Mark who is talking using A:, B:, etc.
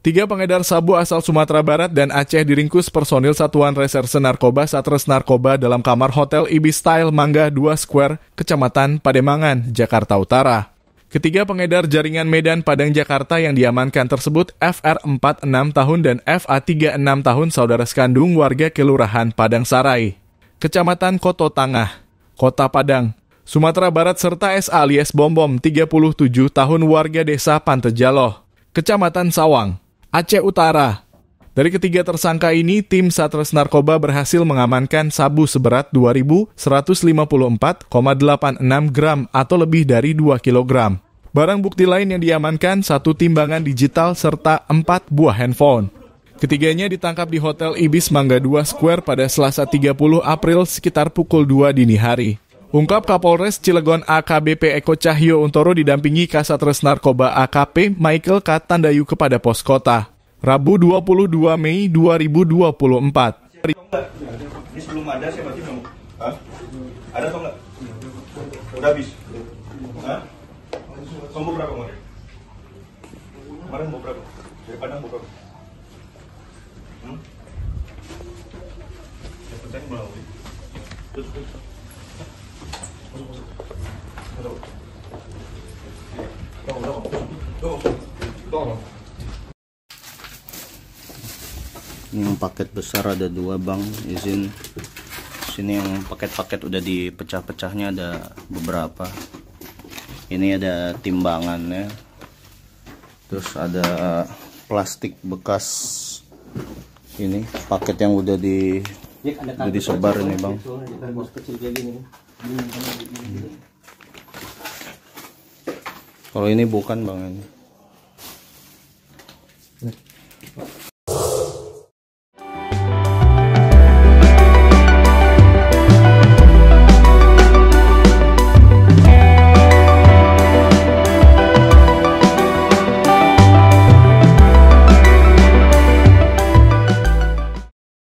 A: Tiga pengedar sabu asal Sumatera Barat dan Aceh diringkus personil Satuan Reserse Narkoba Satres Narkoba dalam kamar Hotel Ibis Style Mangga 2 Square, Kecamatan Pademangan, Jakarta Utara. Ketiga pengedar jaringan Medan Padang Jakarta yang diamankan tersebut FR46 tahun dan FA36 tahun saudara sekandung warga Kelurahan Padang Sarai, Kecamatan Koto Tangah, Kota Padang, Sumatera Barat serta S alias Bombom 37 tahun warga desa Pantejaloh, Kecamatan Sawang, Aceh Utara. Dari ketiga tersangka ini, tim Satres Narkoba berhasil mengamankan sabu seberat 2.154,86 gram atau lebih dari 2 kg. Barang bukti lain yang diamankan satu timbangan digital serta empat buah handphone. Ketiganya ditangkap di Hotel Ibis Mangga 2 Square pada Selasa 30 April sekitar pukul 2 dini hari. Ungkap Kapolres Cilegon AKBP Eko Cahyo Untoro didampingi Kasatres Narkoba AKP Michael Katandayu kepada pos kota. Rabu 22 Mei 2024. Ini sebelum ada saya masih belum. Hah? Ada atau enggak? Udah habis. Hah? Kamu berapa kemarin? Kemarin mau berapa? Dari Padang mau berapa? Hmm? Saya percaya mau. Tutup, tutup.
B: Ini yang paket besar ada dua bang izin sini yang paket-paket udah dipecah-pecahnya ada beberapa ini ada timbangannya terus ada plastik bekas ini paket yang udah di ya, udah disebar ini bang gitu, kecil, kecil, kecil, hmm. Kalau ini bukan bang ini.